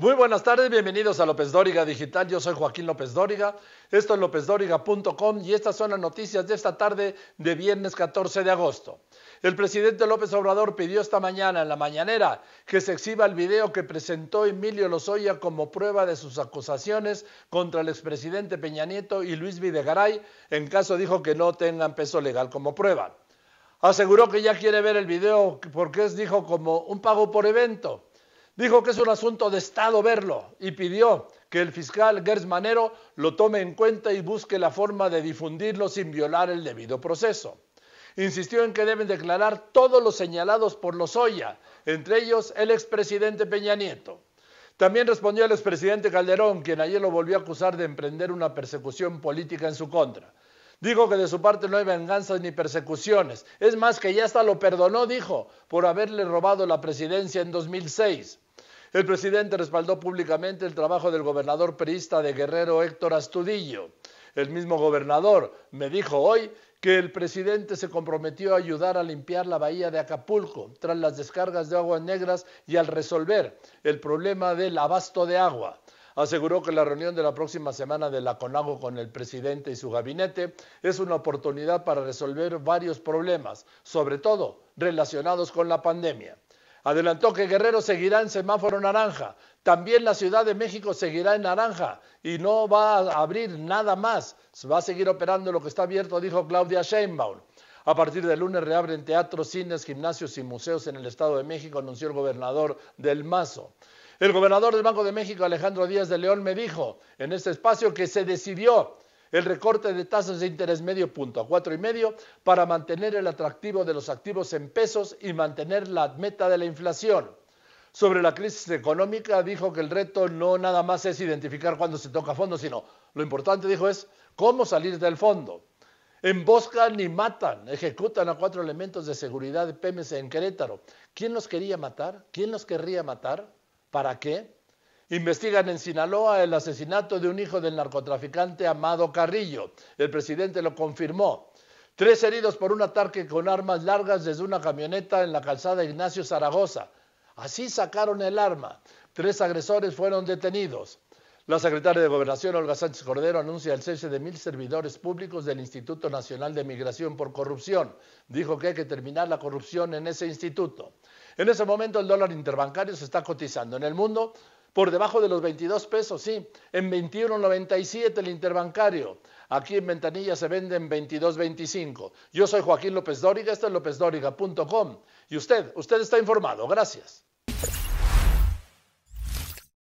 Muy buenas tardes, bienvenidos a López Dóriga Digital. Yo soy Joaquín López Dóriga. Esto es lópezdóriga.com y estas son las noticias de esta tarde de viernes 14 de agosto. El presidente López Obrador pidió esta mañana en la mañanera que se exhiba el video que presentó Emilio Lozoya como prueba de sus acusaciones contra el expresidente Peña Nieto y Luis Videgaray, en caso dijo que no tengan peso legal como prueba. Aseguró que ya quiere ver el video porque es, dijo, como un pago por evento. Dijo que es un asunto de Estado verlo y pidió que el fiscal Gers Manero lo tome en cuenta y busque la forma de difundirlo sin violar el debido proceso. Insistió en que deben declarar todos los señalados por los Lozoya, entre ellos el expresidente Peña Nieto. También respondió el expresidente Calderón, quien ayer lo volvió a acusar de emprender una persecución política en su contra. Dijo que de su parte no hay venganzas ni persecuciones. Es más, que ya hasta lo perdonó, dijo, por haberle robado la presidencia en 2006. El presidente respaldó públicamente el trabajo del gobernador perista de Guerrero Héctor Astudillo. El mismo gobernador me dijo hoy que el presidente se comprometió a ayudar a limpiar la bahía de Acapulco tras las descargas de aguas negras y al resolver el problema del abasto de agua. Aseguró que la reunión de la próxima semana de la CONAGO con el presidente y su gabinete es una oportunidad para resolver varios problemas, sobre todo relacionados con la pandemia. Adelantó que Guerrero seguirá en semáforo naranja. También la Ciudad de México seguirá en naranja y no va a abrir nada más. Va a seguir operando lo que está abierto, dijo Claudia Sheinbaum. A partir del lunes reabren teatros, cines, gimnasios y museos en el Estado de México, anunció el gobernador del Mazo. El gobernador del Banco de México, Alejandro Díaz de León, me dijo en este espacio que se decidió el recorte de tasas de interés medio punto a cuatro y medio para mantener el atractivo de los activos en pesos y mantener la meta de la inflación. Sobre la crisis económica dijo que el reto no nada más es identificar cuándo se toca fondo, sino lo importante dijo es cómo salir del fondo. Emboscan y matan, ejecutan a cuatro elementos de seguridad de PMS en Querétaro. ¿Quién los quería matar? ¿Quién los querría matar? ¿Para qué? Investigan en Sinaloa el asesinato de un hijo del narcotraficante Amado Carrillo. El presidente lo confirmó. Tres heridos por un ataque con armas largas desde una camioneta en la calzada Ignacio Zaragoza. Así sacaron el arma. Tres agresores fueron detenidos. La secretaria de Gobernación, Olga Sánchez Cordero, anuncia el cese de mil servidores públicos del Instituto Nacional de Migración por Corrupción. Dijo que hay que terminar la corrupción en ese instituto. En ese momento el dólar interbancario se está cotizando en el mundo por debajo de los 22 pesos, sí, en 21.97 el interbancario. Aquí en Ventanilla se vende en 22.25. Yo soy Joaquín López Dóriga, esto es lópezdóriga.com. Y usted, usted está informado. Gracias.